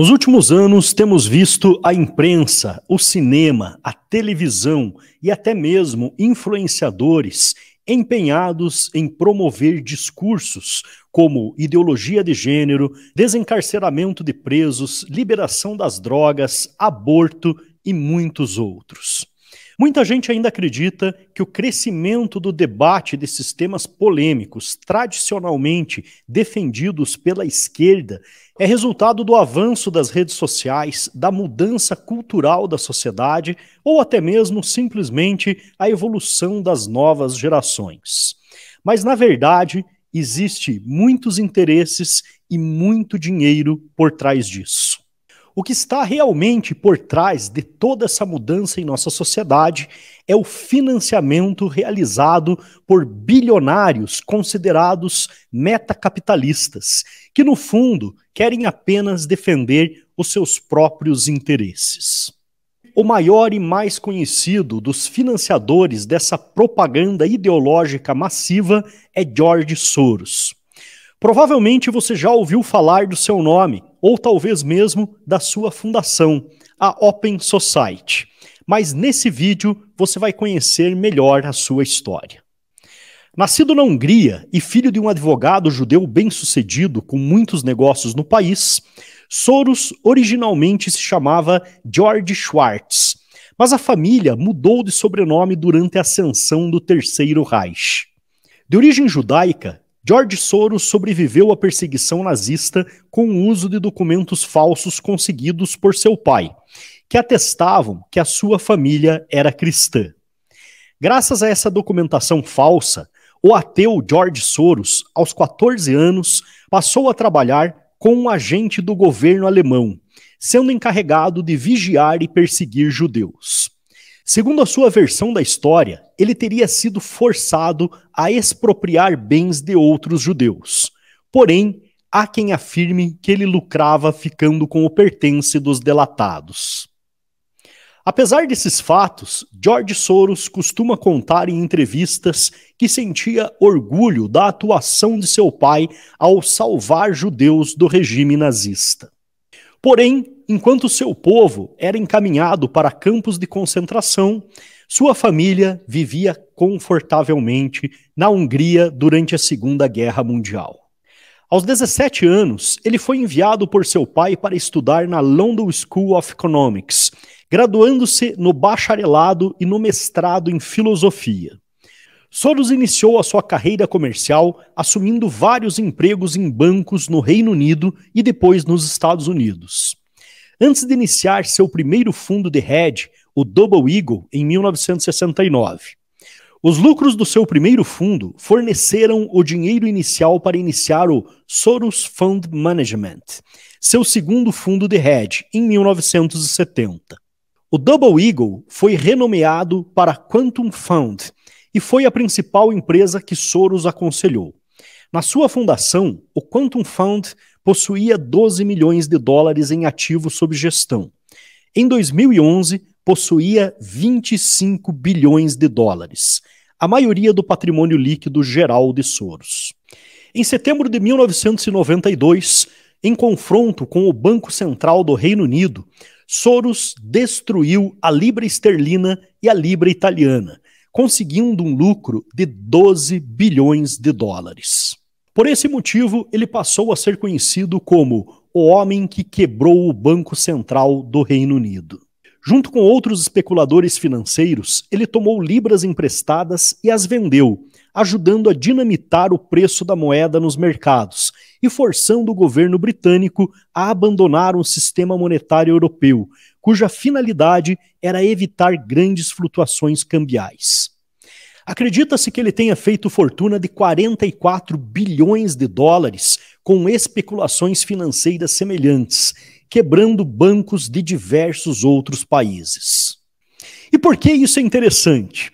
Nos últimos anos, temos visto a imprensa, o cinema, a televisão e até mesmo influenciadores empenhados em promover discursos como ideologia de gênero, desencarceramento de presos, liberação das drogas, aborto e muitos outros. Muita gente ainda acredita que o crescimento do debate desses temas polêmicos, tradicionalmente defendidos pela esquerda, é resultado do avanço das redes sociais, da mudança cultural da sociedade ou até mesmo simplesmente a evolução das novas gerações. Mas, na verdade, existe muitos interesses e muito dinheiro por trás disso. O que está realmente por trás de toda essa mudança em nossa sociedade é o financiamento realizado por bilionários considerados metacapitalistas, que no fundo querem apenas defender os seus próprios interesses. O maior e mais conhecido dos financiadores dessa propaganda ideológica massiva é George Soros. Provavelmente você já ouviu falar do seu nome ou talvez mesmo da sua fundação, a Open Society. Mas nesse vídeo você vai conhecer melhor a sua história. Nascido na Hungria e filho de um advogado judeu bem-sucedido com muitos negócios no país, Soros originalmente se chamava George Schwartz, mas a família mudou de sobrenome durante a ascensão do Terceiro Reich. De origem judaica, George Soros sobreviveu à perseguição nazista com o uso de documentos falsos conseguidos por seu pai, que atestavam que a sua família era cristã. Graças a essa documentação falsa, o ateu George Soros, aos 14 anos, passou a trabalhar com um agente do governo alemão, sendo encarregado de vigiar e perseguir judeus. Segundo a sua versão da história, ele teria sido forçado a expropriar bens de outros judeus. Porém, há quem afirme que ele lucrava ficando com o pertence dos delatados. Apesar desses fatos, George Soros costuma contar em entrevistas que sentia orgulho da atuação de seu pai ao salvar judeus do regime nazista. Porém, enquanto seu povo era encaminhado para campos de concentração, sua família vivia confortavelmente na Hungria durante a Segunda Guerra Mundial. Aos 17 anos, ele foi enviado por seu pai para estudar na London School of Economics, graduando-se no bacharelado e no mestrado em filosofia. Soros iniciou a sua carreira comercial assumindo vários empregos em bancos no Reino Unido e depois nos Estados Unidos. Antes de iniciar seu primeiro fundo de hedge, o Double Eagle, em 1969. Os lucros do seu primeiro fundo forneceram o dinheiro inicial para iniciar o Soros Fund Management, seu segundo fundo de hedge, em 1970. O Double Eagle foi renomeado para Quantum Fund e foi a principal empresa que Soros aconselhou. Na sua fundação, o Quantum Fund possuía 12 milhões de dólares em ativos sob gestão. Em 2011, possuía 25 bilhões de dólares, a maioria do patrimônio líquido geral de Soros. Em setembro de 1992, em confronto com o Banco Central do Reino Unido, Soros destruiu a libra esterlina e a libra italiana conseguindo um lucro de 12 bilhões de dólares. Por esse motivo, ele passou a ser conhecido como o homem que quebrou o Banco Central do Reino Unido. Junto com outros especuladores financeiros, ele tomou libras emprestadas e as vendeu, ajudando a dinamitar o preço da moeda nos mercados e forçando o governo britânico a abandonar um sistema monetário europeu, cuja finalidade era evitar grandes flutuações cambiais. Acredita-se que ele tenha feito fortuna de 44 bilhões de dólares com especulações financeiras semelhantes, quebrando bancos de diversos outros países. E por que isso é interessante?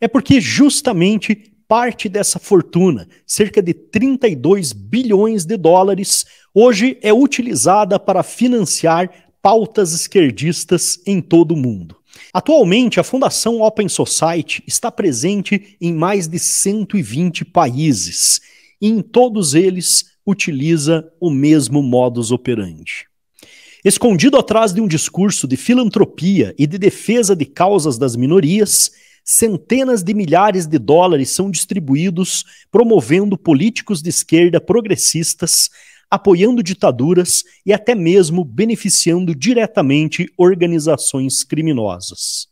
É porque justamente parte dessa fortuna, cerca de 32 bilhões de dólares, hoje é utilizada para financiar pautas esquerdistas em todo o mundo. Atualmente, a Fundação Open Society está presente em mais de 120 países e em todos eles utiliza o mesmo modus operandi. Escondido atrás de um discurso de filantropia e de defesa de causas das minorias, centenas de milhares de dólares são distribuídos promovendo políticos de esquerda progressistas apoiando ditaduras e até mesmo beneficiando diretamente organizações criminosas.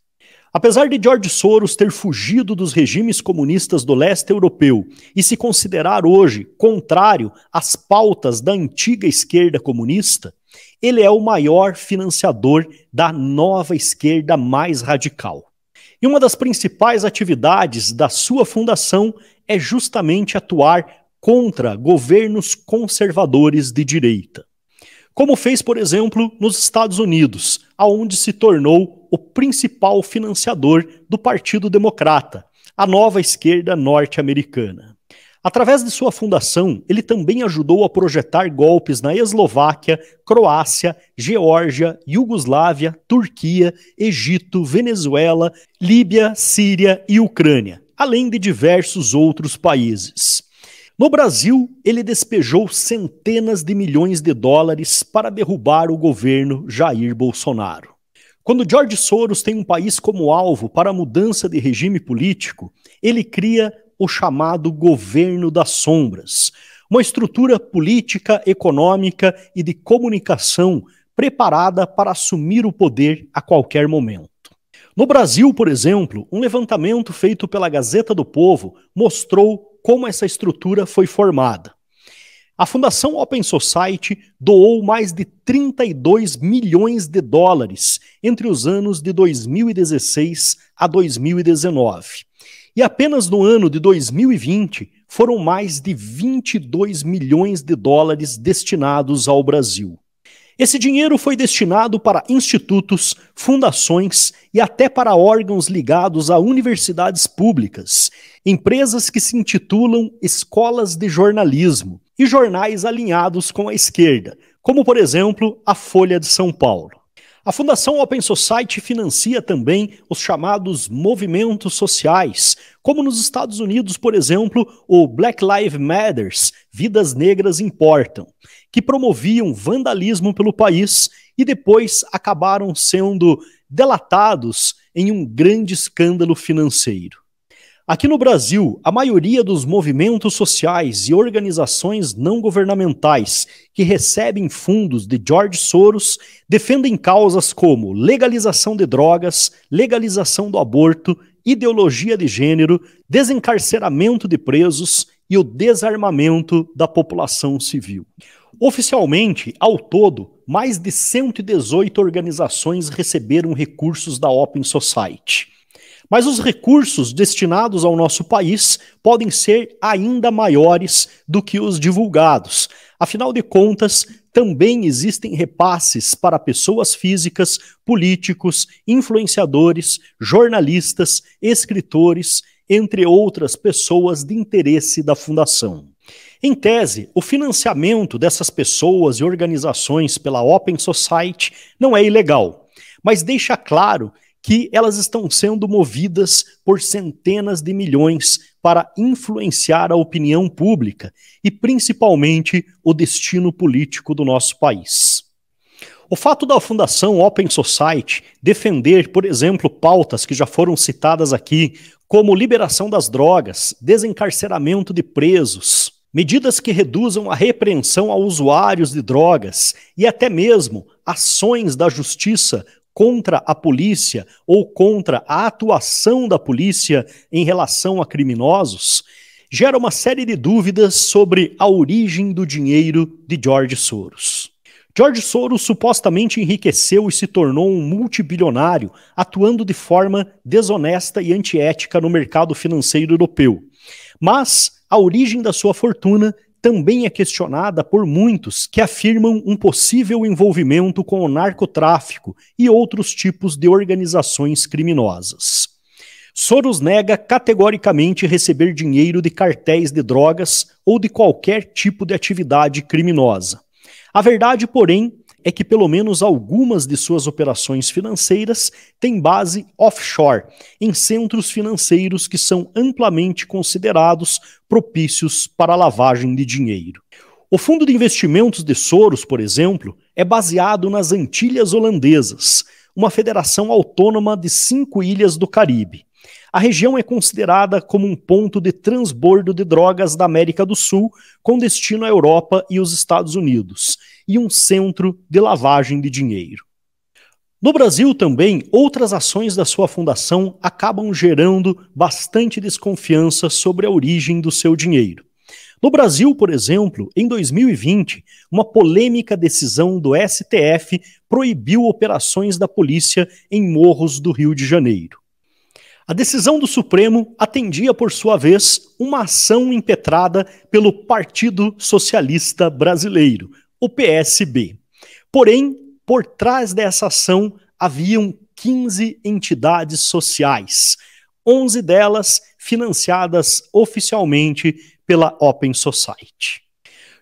Apesar de George Soros ter fugido dos regimes comunistas do leste europeu e se considerar hoje contrário às pautas da antiga esquerda comunista, ele é o maior financiador da nova esquerda mais radical. E uma das principais atividades da sua fundação é justamente atuar contra governos conservadores de direita. Como fez, por exemplo, nos Estados Unidos, aonde se tornou o principal financiador do Partido Democrata, a nova esquerda norte-americana. Através de sua fundação, ele também ajudou a projetar golpes na Eslováquia, Croácia, Geórgia, Iugoslávia, Turquia, Egito, Venezuela, Líbia, Síria e Ucrânia, além de diversos outros países. No Brasil, ele despejou centenas de milhões de dólares para derrubar o governo Jair Bolsonaro. Quando George Soros tem um país como alvo para a mudança de regime político, ele cria o chamado governo das sombras, uma estrutura política, econômica e de comunicação preparada para assumir o poder a qualquer momento. No Brasil, por exemplo, um levantamento feito pela Gazeta do Povo mostrou como essa estrutura foi formada. A Fundação Open Society doou mais de 32 milhões de dólares entre os anos de 2016 a 2019. E apenas no ano de 2020 foram mais de 22 milhões de dólares destinados ao Brasil. Esse dinheiro foi destinado para institutos, fundações e até para órgãos ligados a universidades públicas, empresas que se intitulam escolas de jornalismo e jornais alinhados com a esquerda, como por exemplo a Folha de São Paulo. A Fundação Open Society financia também os chamados movimentos sociais, como nos Estados Unidos, por exemplo, o Black Lives Matters, Vidas Negras Importam, que promoviam vandalismo pelo país e depois acabaram sendo delatados em um grande escândalo financeiro. Aqui no Brasil, a maioria dos movimentos sociais e organizações não governamentais que recebem fundos de George Soros defendem causas como legalização de drogas, legalização do aborto, ideologia de gênero, desencarceramento de presos e o desarmamento da população civil. Oficialmente, ao todo, mais de 118 organizações receberam recursos da Open Society. Mas os recursos destinados ao nosso país podem ser ainda maiores do que os divulgados. Afinal de contas, também existem repasses para pessoas físicas, políticos, influenciadores, jornalistas, escritores, entre outras pessoas de interesse da Fundação. Em tese, o financiamento dessas pessoas e organizações pela Open Society não é ilegal, mas deixa claro que elas estão sendo movidas por centenas de milhões para influenciar a opinião pública e principalmente o destino político do nosso país. O fato da Fundação Open Society defender, por exemplo, pautas que já foram citadas aqui, como liberação das drogas, desencarceramento de presos, medidas que reduzam a repreensão a usuários de drogas e até mesmo ações da justiça contra a polícia ou contra a atuação da polícia em relação a criminosos, gera uma série de dúvidas sobre a origem do dinheiro de George Soros. George Soros supostamente enriqueceu e se tornou um multibilionário, atuando de forma desonesta e antiética no mercado financeiro europeu. Mas a origem da sua fortuna também é questionada por muitos que afirmam um possível envolvimento com o narcotráfico e outros tipos de organizações criminosas. Soros nega categoricamente receber dinheiro de cartéis de drogas ou de qualquer tipo de atividade criminosa. A verdade, porém, é que pelo menos algumas de suas operações financeiras têm base offshore, em centros financeiros que são amplamente considerados propícios para a lavagem de dinheiro. O fundo de investimentos de Soros, por exemplo, é baseado nas Antilhas Holandesas, uma federação autônoma de cinco ilhas do Caribe. A região é considerada como um ponto de transbordo de drogas da América do Sul, com destino à Europa e os Estados Unidos, e um centro de lavagem de dinheiro. No Brasil também, outras ações da sua fundação acabam gerando bastante desconfiança sobre a origem do seu dinheiro. No Brasil, por exemplo, em 2020, uma polêmica decisão do STF proibiu operações da polícia em morros do Rio de Janeiro. A decisão do Supremo atendia, por sua vez, uma ação impetrada pelo Partido Socialista Brasileiro, o PSB. Porém, por trás dessa ação haviam 15 entidades sociais, 11 delas financiadas oficialmente pela Open Society.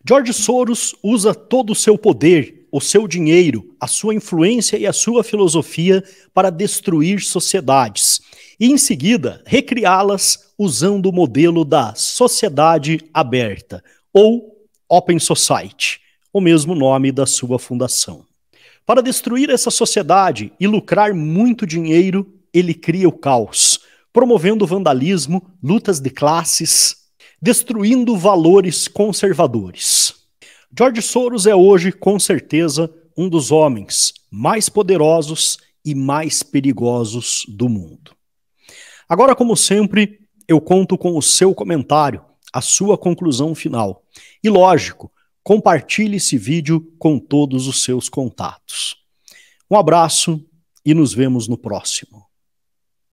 George Soros usa todo o seu poder, o seu dinheiro, a sua influência e a sua filosofia para destruir sociedades e, em seguida, recriá-las usando o modelo da sociedade aberta, ou Open Society, o mesmo nome da sua fundação. Para destruir essa sociedade e lucrar muito dinheiro, ele cria o caos, promovendo vandalismo, lutas de classes, destruindo valores conservadores. George Soros é hoje, com certeza, um dos homens mais poderosos e mais perigosos do mundo. Agora, como sempre, eu conto com o seu comentário, a sua conclusão final. E lógico, compartilhe esse vídeo com todos os seus contatos. Um abraço e nos vemos no próximo.